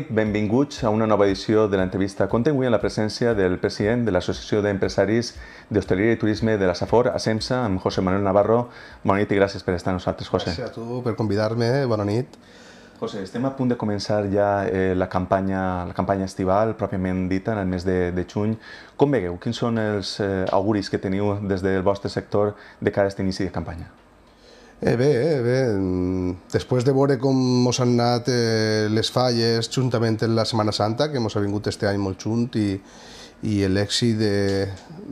nit, benvinguts a una nova edició de l'entrevista avui amb la presència del president de l'Associació d'Empresaris d'Hostaleria i Turisme de la Safor, a SEMSA, amb José Manuel Navarro. Bona nit i gràcies per estar amb nosaltres, José. Gràcies a tu per convidar-me, bona nit. José, estem a punt de començar ja eh, la, campanya, la campanya estival, pròpiament dita, en el mes de, de juny. Com vegueu? Quins són els eh, auguris que teniu des del vostre sector de cara a aquest inici de campanya? Eh, bé, eh, bé. Després de veure com ens han anat eh, les falles juntament amb la Setmana Santa, que ens ha vingut este any molt junt, i, i l'èxit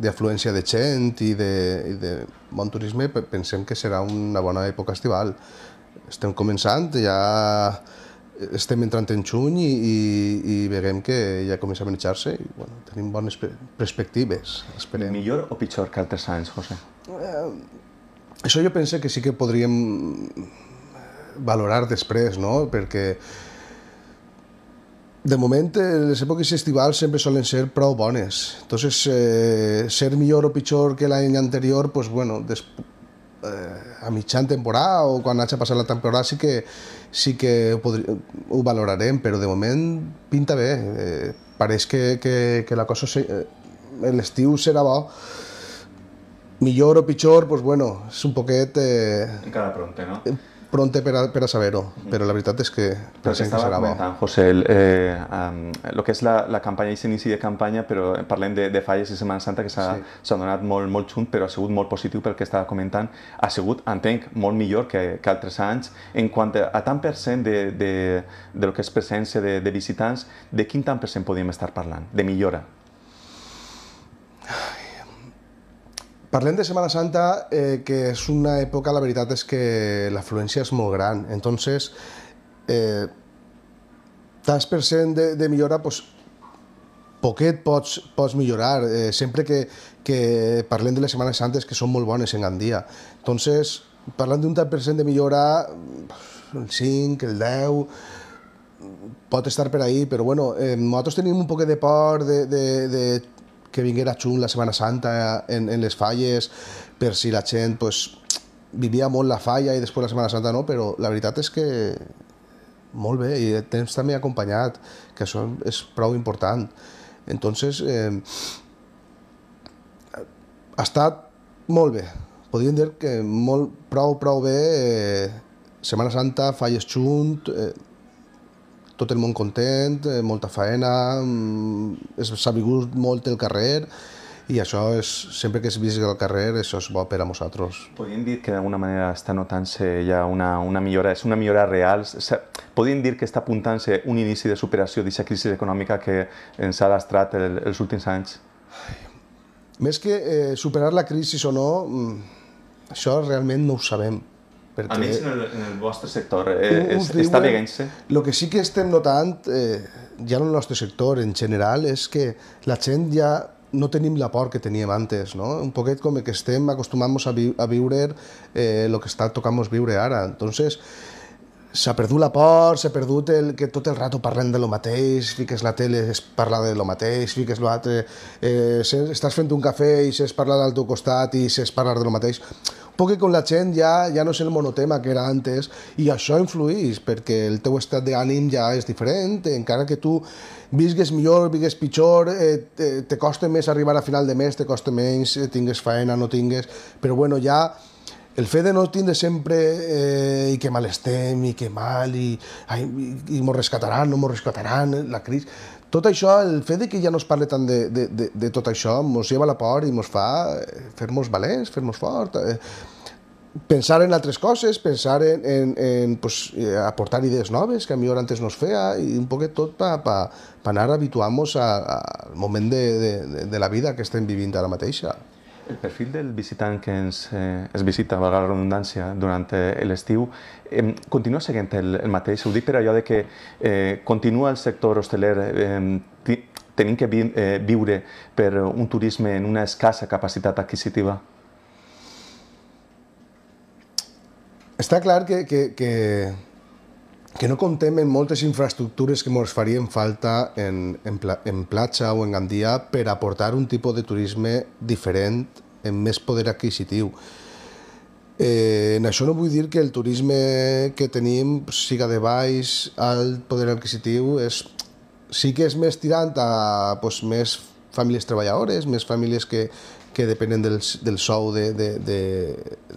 d'afluència de, de gent i de, i de bon turisme, pensem que serà una bona època estival. Estem començant, ja estem entrant en juny i, i, i veiem que ja comença a menjar-se i bueno, tenim bones perspectives, esperem. Millor o pitjor que altres anys, José? Eh, això jo pense que sí que podríem eh, valorar després, no? Perquè de moment, eh, les èpoques estivals sempre solen ser prou bones. Entonces, eh, ser millor o pitjor que l'any anterior, pues bueno, des, eh, a mitjan temporada o quan hagi passat la temporada sí que, sí que ho, podri, ho valorarem, però de moment pinta bé. Eh, pareix que, que, que la cosa... eh, l'estiu serà bo, millor o pitjor, doncs, bueno, és un poquet... Eh... Encara pronte, no? Eh, pronte per a, per a saber-ho, mm. però la veritat és que Però que estava comentant, José, el, eh, um, el que és la, la campanya, i inici de campanya, però parlem de, de falles i Setmana Santa que s'ha sí. donat molt, molt xunt, però ha sigut molt positiu pel que estava comentant. Ha sigut, entenc, molt millor que, que altres anys en quant a tant per cent de, de, de lo que és presència de, de visitants, de quin tant per cent podíem estar parlant? De millora? Parlem de Semana Santa, eh, que és una època, la veritat és que l'afluència és molt gran. Entonces, eh, tants per cent de, de millora, pues, poquet pots, pots millorar, eh, sempre que, que parlem de les Setmanes Santes, que són molt bones en Gandia. Entonces, parlant d'un tant per cent de millora, el 5, el 10, pot estar per ahí, però bueno, eh, nosaltres tenim un poquet de por de, de, de que vinguera xung la Setmana Santa en, en les falles, per si la gent pues, vivia molt la falla i després la Setmana Santa no, però la veritat és que molt bé, i el temps també acompanyat, que això és prou important. Entonces, eh, ha estat molt bé. Podríem dir que molt, prou, prou bé, eh, Setmana Santa, falles xunt, eh, tot el món content, eh, molta faena, mm, s'ha vingut molt el carrer i això és, sempre que es visca el carrer, això és bo per a nosaltres. Podríem dir que d'alguna manera està notant-se ja una, una millora, és una millora real? Podríem dir que està apuntant-se un inici de superació d'aquesta crisi econòmica que ens ha lastrat el, els últims anys? Més que eh, superar la crisi o no, mm, això realment no ho sabem perquè... Almenys en el, en el vostre sector eh, es, diuen, està veient-se. El que sí que estem notant, eh, ja en el nostre sector en general, és que la gent ja no tenim la por que teníem antes, no? Un poquet com que estem acostumant-nos a, vi a viure el eh, lo que està tocant-nos viure ara. Entonces, s'ha perdut la por, s'ha perdut el, que tot el rato parlem de lo mateix, fiques la tele, es parla de lo mateix, fiques l'altre... Eh, estàs fent un cafè i s'es parla del teu costat i s'es parla de lo mateix. Un poc que la gent ja, ja no és el monotema que era antes i això influeix perquè el teu estat d'ànim ja és diferent, encara que tu visgues millor, visgues pitjor, eh, te, te costa més arribar a final de mes, te costa menys, eh, tingues faena, no tingues... Però bueno, ja el de no tindre sempre eh, i que mal estem i que mal i, ai, i, i mos rescataran, no mos rescataran, eh, la crisi... Tot això, el fet de que ja no es parle tant de, de, de, de tot això, mos lleva la por i mos fa eh, fer-nos valents, fer-nos fort, eh, pensar en altres coses, pensar en, en, en pues, eh, aportar idees noves que a millor antes no es feia i un poquet tot per pa, pa, pa anar habituant-nos al moment de, de, de la vida que estem vivint ara mateixa. El perfil del visitant que ens eh, es visita, valga la redundància, durant eh, l'estiu, eh, continua seguint el, el mateix? Ho dic per allò de que eh, continua el sector hosteler eh, tenim que vi, eh, viure per un turisme en una escassa capacitat adquisitiva? Està clar que, que, que que no comptem en moltes infraestructures que ens farien falta en, en, pla, en platja o en Gandia per aportar un tipus de turisme diferent, amb eh, més poder adquisitiu. Eh, en això no vull dir que el turisme que tenim siga de baix al poder adquisitiu, és, sí que és més tirant a pues, més famílies treballadores, més famílies que, que depenen del, del sou de, de, de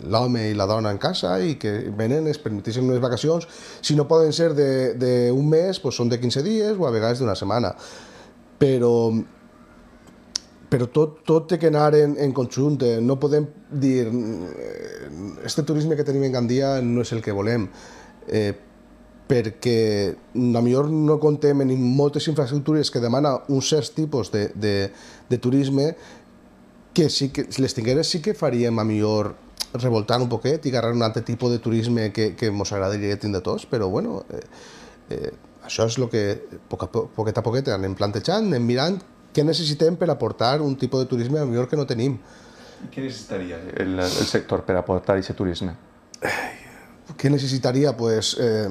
l'home i la dona en casa i que venen, es permeteixen unes vacacions. Si no poden ser d'un mes, doncs són de 15 dies o a vegades d'una setmana. Però però tot, tot té que anar en, en conjunt. Eh, no podem dir eh, este turisme que tenim en Gandia no és el que volem. Eh, perquè a millor no contem en moltes infraestructures que demana un cert tipus de, de, de turisme que sí que les tingueres sí que faríem a millor revoltant un poquet i agarrar un altre tipus de turisme que, que mos agradaria i de tots, però bueno, eh, eh, això és el que poc a poc, poquet a poquet anem plantejant, anem mirant què necessitem per aportar un tipus de turisme a millor que no tenim. I què necessitaria el, el sector per aportar aquest turisme? Què necessitaria? Pues, eh,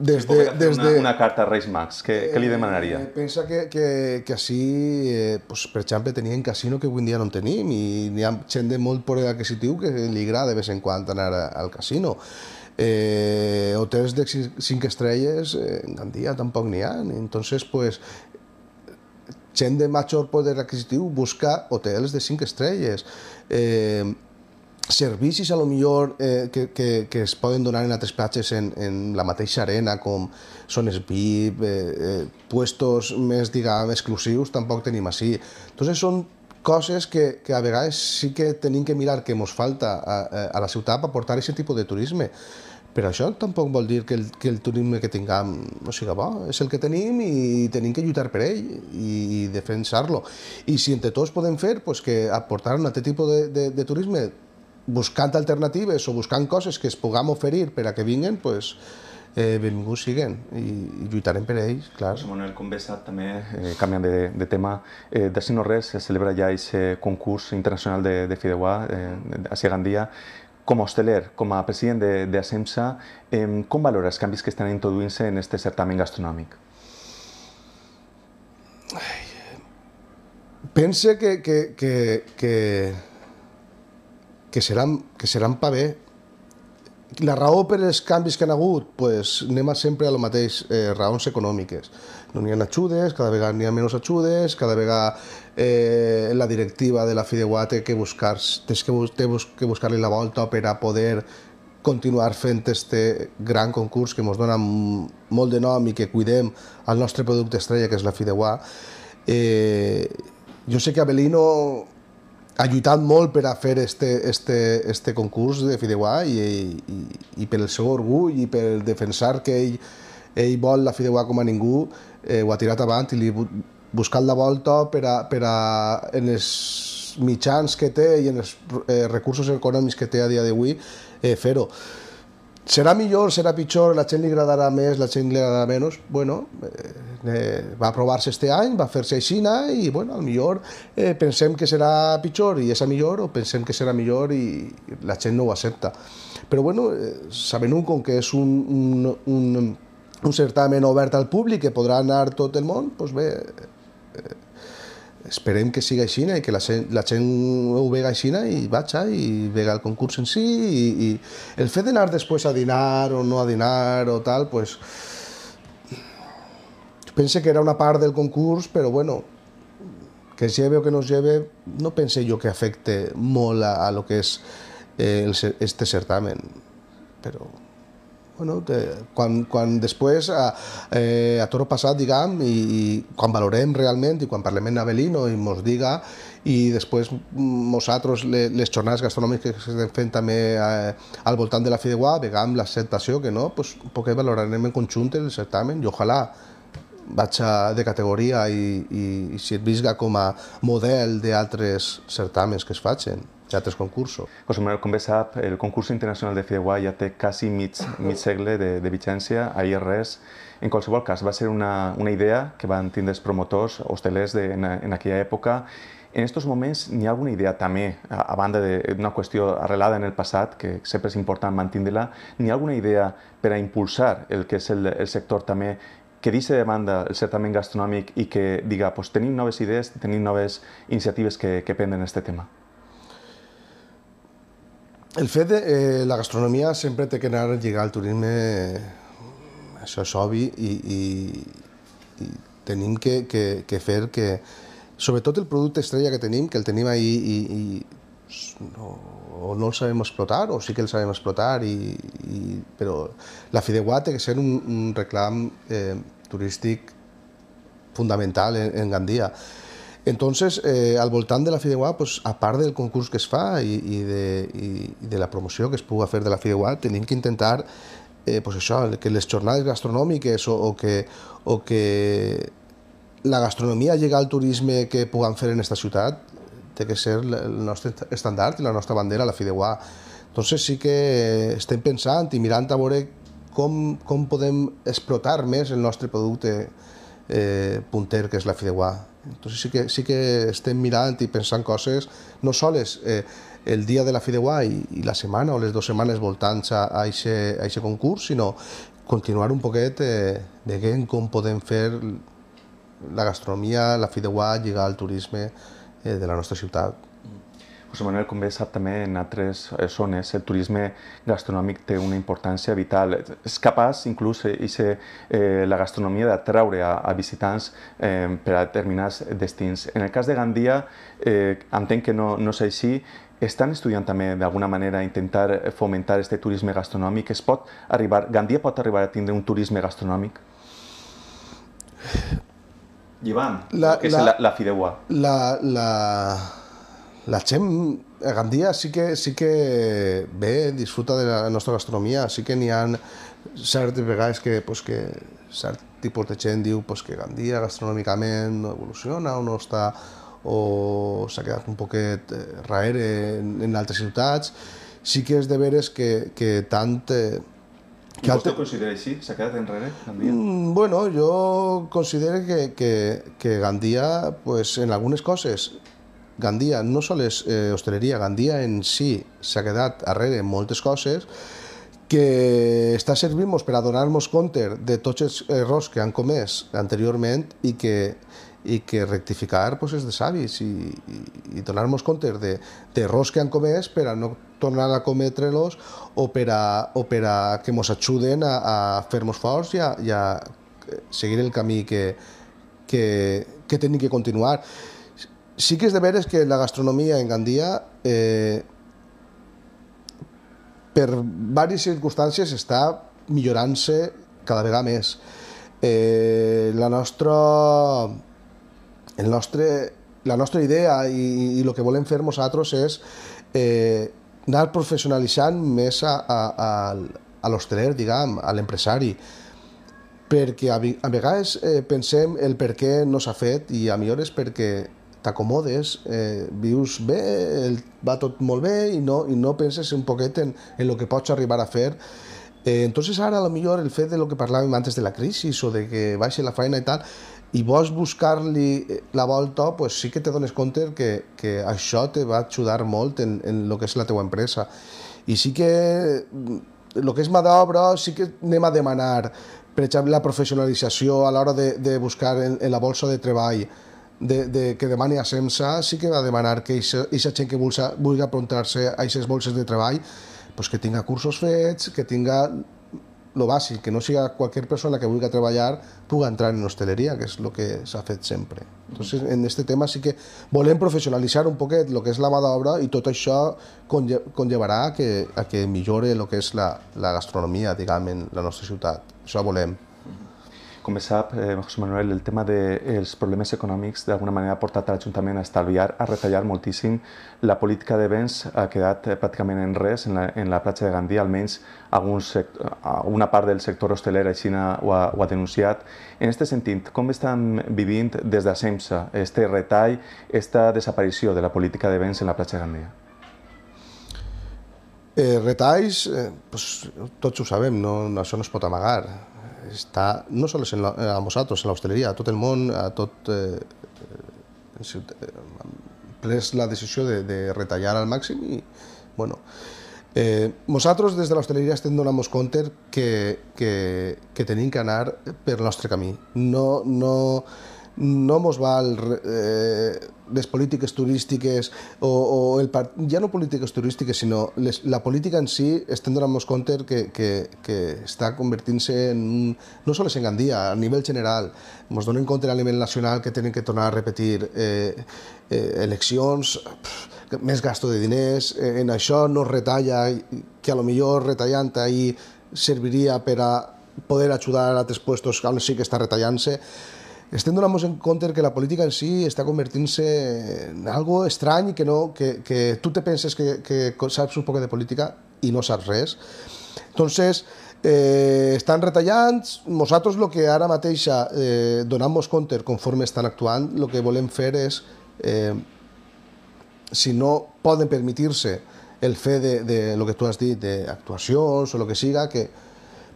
des de, si des de... Una, una carta a Reis Max, què, eh, què li eh, demanaria? Eh, pensa que, que, que així, eh, pues, per exemple, tenien casino que avui dia no en tenim i hi ha gent de molt poder adquisitiu que li agrada de vez en quan anar al casino. Eh, hotels de 5 estrelles eh, en Gandia tampoc n'hi ha. Entonces, pues, gent de major poder adquisitiu busca hotels de 5 estrelles. Eh, servicis a lo millor eh, que, que, que es poden donar en altres platges en, en la mateixa arena com zones VIP, eh, eh, puestos més, diguem, exclusius, tampoc tenim així. Entonces són coses que, que a vegades sí que tenim que mirar que ens falta a, a la ciutat per portar aquest tipus de turisme. Però això tampoc vol dir que el, que el turisme que tinguem no siga bo. És el que tenim i tenim que lluitar per ell i, i defensar-lo. I si entre tots podem fer pues, que aportar un altre tipus de, de, de turisme buscant alternatives o buscant coses que es puguem oferir per a que vinguin, pues, eh, benvinguts siguen i, i lluitarem per ells, clar. José Manuel, com bé sap, també, eh, canviant de, de tema, eh, d'ací no res se celebra ja aquest eh, concurs internacional de, de Fideuà, eh, a Segandia, com a hosteler, com a president de, de ASEMSA, eh, com valora els canvis que estan introduint-se en aquest certamen gastronòmic? Ai, eh, pense que, que, que, que que seran, que seran pa bé. La raó per els canvis que han hagut, pues, anem sempre a lo mateix, eh, raons econòmiques. No n'hi ha ajudes, cada vegada n'hi ha menys ajudes, cada vegada eh, la directiva de la Fideuà té que buscar, tens que, té que buscar-li la volta per a poder continuar fent este gran concurs que ens dona molt de nom i que cuidem el nostre producte estrella, que és la Fideuà. Eh, jo sé que Abelino ha lluitat molt per a fer este, este, este concurs de Fideuà i, i, i per el seu orgull i per defensar que ell, ell vol la Fideuà com a ningú, eh, ho ha tirat avant i li ha buscat la volta per a, per a, en els mitjans que té i en els eh, recursos econòmics que té a dia d'avui eh, fer-ho. Serà millor, serà pitjor, la gent li agradarà més, la gent li agradarà menys. Bueno, eh, eh va provar-se este any, va fer-se aixina i, bueno, al millor eh, pensem que serà pitjor i és a millor o pensem que serà millor i la gent no ho accepta. Però, bueno, eh, sabent un com que és un, un, un, un certamen obert al públic que podrà anar tot el món, doncs bé, eh, esperem que siga així i que la gent, la gent ho vega així i vaja i vega el concurs en si i, i el fet d'anar després a dinar o no a dinar o tal, pues, pense que era una part del concurs, però bueno, que es lleve o que no es lleve, no pense jo que afecte molt a, a lo que és eh, el, este certamen, però bueno, de, quan, quan després, a, eh, a toro passat, diguem, i, i quan valorem realment i quan parlem amb Avelino i mos diga, i després nosaltres les, les jornades gastronòmiques que estem fent també eh, al voltant de la Fideuà, vegam l'acceptació que no, pues, perquè valorarem en conjunt el certamen i ojalà vaig de categoria i, i, i visga com a model d'altres certàmens que es facin ja otros concursos. José Manuel, com bé sap, el concurs internacional de Fideuà ja té quasi mig, mig segle de, de vigència, ahir res. En qualsevol cas, va ser una, una idea que van tindre els promotors hostelers de, en, en aquella època en aquests moments n'hi ha alguna idea també, a banda d'una qüestió arrelada en el passat, que sempre és important mantindre la n'hi ha alguna idea per a impulsar el que és el, el sector també que deixi de banda el certament gastronòmic i que diga, pues, tenim noves idees, tenim noves iniciatives que, que prenden aquest tema? el fet de eh, la gastronomia sempre té que anar a lligar al turisme, eh, això és obvi, i, i, i tenim que, que, que fer que, sobretot el producte estrella que tenim, que el tenim ahí i, i no, o no el sabem explotar, o sí que el sabem explotar, i, i, però la fideuà té que ser un, un reclam eh, turístic fundamental en, en Gandia. Entonces, eh, al voltant de la Fideuà, pues, a part del concurs que es fa i, i, de, i, i de la promoció que es puga fer de la Fideuà, tenim que intentar eh, pues això, que les jornades gastronòmiques o, o, que, o que la gastronomia llegar al turisme que puguem fer en aquesta ciutat té que ser el nostre estandard i la nostra bandera, la Fideuà. Entonces sí que estem pensant i mirant a veure com, com podem explotar més el nostre producte eh, punter, que és la Fideuà. Entonces sí que, sí que estén mirando y pensant coses, no soles eh, el dia de la Fideuà i, i la setmana o les dues setmanes voltants a aquest concurs, sinó continuar un poquet eh, veient com podem fer la gastronomia, la Fideuà, lligar al turisme eh, de la nostra ciutat. José Manuel, com bé sap també en altres eh, zones el turisme gastronòmic té una importància vital. És capaç inclús eh, i eh, la gastronomia d'atraure a, a visitants eh, per a determinats destins. En el cas de Gandia eh, entenc que no, no és així. Estan estudiant també d'alguna manera intentar fomentar aquest turisme gastronòmic? Es pot arribar, Gandia pot arribar a tindre un turisme gastronòmic? Llevant, la, que és la, la, la fideua. La, la, la gent a eh, Gandia sí que, sí que ve, disfruta de la nostra gastronomia, sí que n'hi ha certes vegades que, pues, que cert tipus de gent diu pues, que Gandia gastronòmicament no evoluciona o no està o s'ha quedat un poquet eh, raere en, en altres ciutats sí que és de veres que, que tant eh, que I vostè altre... considera així? S'ha quedat enrere, Gandia? Mm, bueno, jo considero que, que, que Gandia, pues, en algunes coses, Gandia no sols eh, hostaleria, Gandia en si s'ha quedat darrere moltes coses que està servint-nos per a donar-nos compte de tots els errors que han comès anteriorment i que, i que rectificar pues, és de savis i, i, i donar-nos compte d'errors de, que han comès per a no tornar a cometre-los o, per a, o per a que ens ajuden a, a fer-nos forts i a, i a seguir el camí que, que, que tenim que continuar. Sí que es de veres que la gastronomia en Gandia, eh, per diverses circumstàncies, està millorant-se cada vegada més. Eh, la nostra... El nostre, la nostra idea i, i el que volem fer nosaltres és eh, anar professionalitzant més a, a, a, a l'hostaler, diguem, a l'empresari, perquè a, a vegades eh, pensem el per què no s'ha fet i a millor és perquè t'acomodes, eh, vius bé, el, va tot molt bé i no, i no penses un poquet en, en el que pots arribar a fer. Eh, entonces ara, a lo millor, el fet de lo que parlàvem antes de la crisi o de que baixi la feina i tal, i vols buscar-li eh, la volta, pues sí que te dones compte que, que això te va ajudar molt en, en lo que és la teua empresa. I sí que el mm, que és mà d'obra sí que anem a demanar, per exemple, la professionalització a l'hora de, de buscar en, en la bolsa de treball, de, de, que demani a SEMSA, sí que va demanar que aquesta gent que vulga, vulgui apuntar se a aquestes bolses de treball, pues que tinga cursos fets, que tinga lo bàsic, que no siga qualsevol persona que vulgui treballar puga entrar en hosteleria, que és el que s'ha fet sempre. Entonces, en aquest tema sí que volem professionalitzar un poquet el que és la mà d'obra i tot això conllevarà que, a que millore el que és la, la gastronomia, diguem, en la nostra ciutat. Això volem. Com bé sap, eh, José Manuel, el tema dels de, problemes econòmics d'alguna manera ha portat a l'Ajuntament a estalviar, a retallar moltíssim. La política de béns ha quedat eh, pràcticament en res en la, en la platja de Gandia, almenys algun sector, una part del sector hosteler a Xina ho ha, ho ha denunciat. En aquest sentit, com estan vivint des de SEMSA este retall, esta desaparició de la política de béns en la platja de Gandia? Eh, retalls, eh, pues, tots ho sabem, no, això no es pot amagar està no només en la, eh, a en l'hostaleria, a tot el món, a tot... Eh, eh pres la decisió de, de retallar al màxim i, bueno, Eh, nosaltres des de l'hostaleria estem donant-nos compte que, que, que tenim que anar per el nostre camí. No, no, no mos val eh, les polítiques turístiques o, o el part... ja no polítiques turístiques, sinó les, la política en si estem donant-nos compte que, que, que està convertint-se en un... no només en Gandia, a nivell general. Ens donen compte a nivell nacional que tenen que tornar a repetir eh, eh, eleccions, pff, més gasto de diners, eh, en això no retalla, que a lo millor retallant ahí serviria per a poder ajudar a altres puestos on sí que està retallant-se estem donant-nos en compte que la política en si està convertint-se en algo estrany que, no, que, que tu te penses que, que saps un poc de política i no saps res. Entonces, eh, estan retallant, nosaltres el que ara mateix eh, donant-nos compte conforme estan actuant, el que volem fer és, eh, si no poden permetir-se el fer de, de lo que tu has dit, d'actuacions o el que siga, que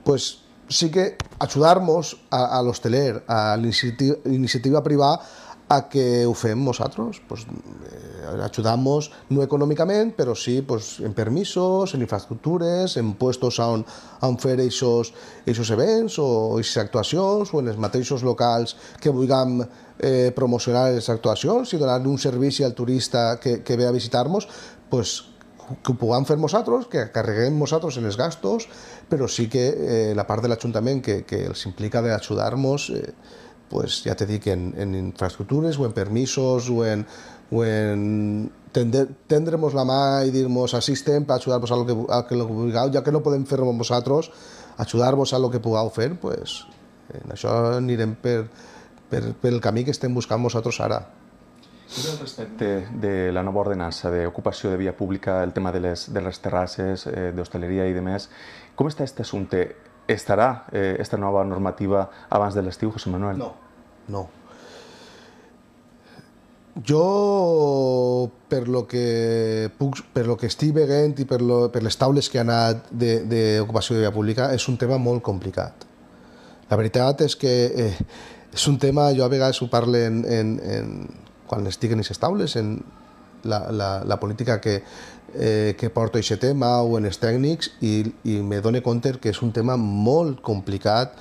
pues, sí que ajudar-nos a, a l'hosteler, a l'iniciativa privada, a que ho fem nosaltres. Pues, eh, ajudamos no econòmicament, però sí pues, en permisos, en infraestructures, en puestos on, on fer aquests, aquests events o aquestes actuacions o en els mateixos locals que vulguem eh, promocionar les actuacions i donar un servei al turista que, que ve a visitar-nos, pues, que ho puguem fer nosaltres, que carreguem nosaltres en els gastos, però sí que eh, la part de l'Ajuntament que, que els implica d'ajudar-nos, eh, pues, ja t'he dit que en, en infraestructures o en permisos o en, o en tendre-nos la mà i dir-nos assistem per ajudar-vos a lo que, a que, lo vulgueu, ja que no podem fer-ho amb vosaltres, ajudar-vos a lo que pugueu fer, pues, en això anirem per, per, pel camí que estem buscant nosaltres ara respecte de la nova ordenança d'ocupació de via pública, el tema de les, de les terrasses, eh, d'hostaleria i de més. com està aquest assumpte? Estarà eh, nova normativa abans de l'estiu, José Manuel? No, no. Jo, per lo que, puc, per lo que estic veient i per, lo, per les taules que han anat d'ocupació de, de via pública, és un tema molt complicat. La veritat és que eh, és un tema, jo a vegades ho parlo en, en, en, quan estiguen aquestes en la, la, la política que, eh, que porto aquest tema o en els tècnics i, i me dono compte que és un tema molt complicat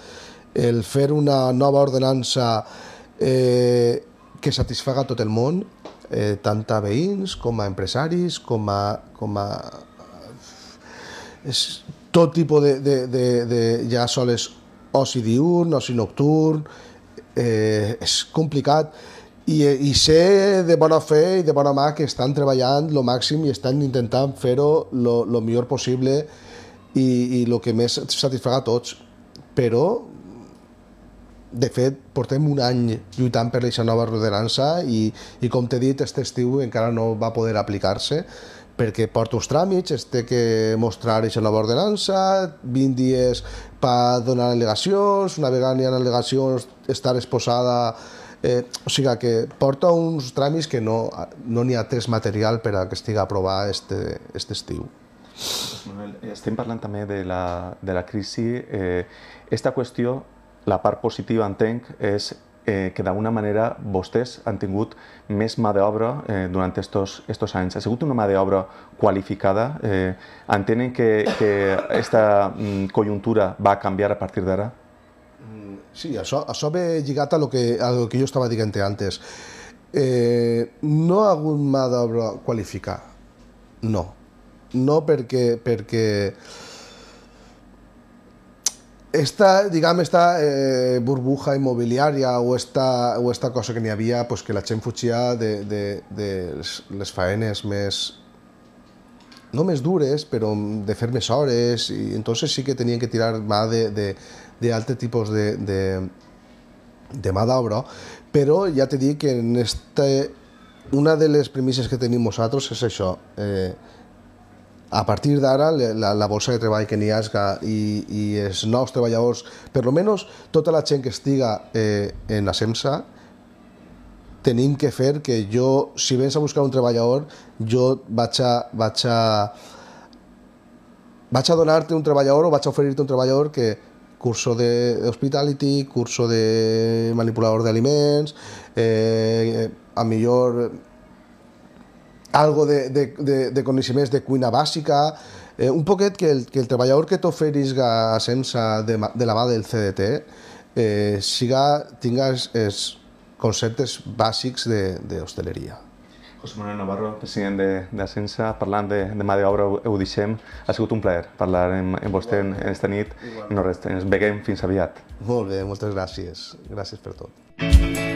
el fer una nova ordenança eh, que satisfaga tot el món, eh, tant a veïns com a empresaris, com a, com a és tot tipus de, de, de, de ja sols oci diurn, oci nocturn, eh, és complicat i, eh, i sé de bona fe i de bona mà que estan treballant lo màxim i estan intentant fer-ho lo, lo millor possible i, el lo que més satisfà a tots. Però, de fet, portem un any lluitant per aquesta nova ordenança i, i com t'he dit, aquest estiu encara no va poder aplicar-se perquè porta uns tràmits, es té que mostrar aquesta nova ordenança, 20 dies per donar al·legacions, una vegada hi ha al·legacions estar exposada Eh, o sigui que porta uns tràmits que no n'hi no ha tres material per a que estiga a provar este, este estiu. Manuel, eh, estem parlant també de la, de la crisi. Eh, esta qüestió, la part positiva, entenc, és eh, que d'alguna manera vostès han tingut més mà d'obra eh, durant estos, estos anys. Ha sigut una mà d'obra qualificada? Eh, entenen que, que esta mm, conjuntura va canviar a partir d'ara? Sí, això, això ve lligat a lo que, a lo que jo estava dient antes. Eh, no ha hagut mà d'obra qualificada. No. No perquè, perquè esta, diguem, esta eh, burbuja immobiliària o esta, o esta cosa que n'hi havia, pues, que la gent fugia de, de, de les faenes més, no més dures, però de fer més hores, i entonces sí que tenien que tirar mà de, de, d'altres tipus de, de, de mà d'obra, però ja t'he dit que en este, una de les premisses que tenim nosaltres és això, eh, a partir d'ara la, la bolsa de treball que n'hi ha i, i els nous treballadors, per almenys tota la gent que estiga eh, en la SEMSA, tenim que fer que jo, si vens a buscar un treballador, jo vaig a, vaig a, vaig a donar-te un treballador o vaig a oferir-te un treballador que, curso de hospitality, curso de manipulador de aliments, eh, a millor algo de, de, de, de coneixements de cuina bàsica, eh, un poquet que el, que el treballador que t'oferisga sense de, de la mà del CDT eh, siga, tingues els eh, conceptes bàsics d'hostaleria. José Manuel Navarro, president de, de Sensa, parlant de, de mà d'obra ho deixem. Ha sigut un plaer parlar amb, amb vostè en, en esta nit. no res, ens veiem fins aviat. Molt bé, moltes gràcies. Gràcies per tot. Mm -hmm.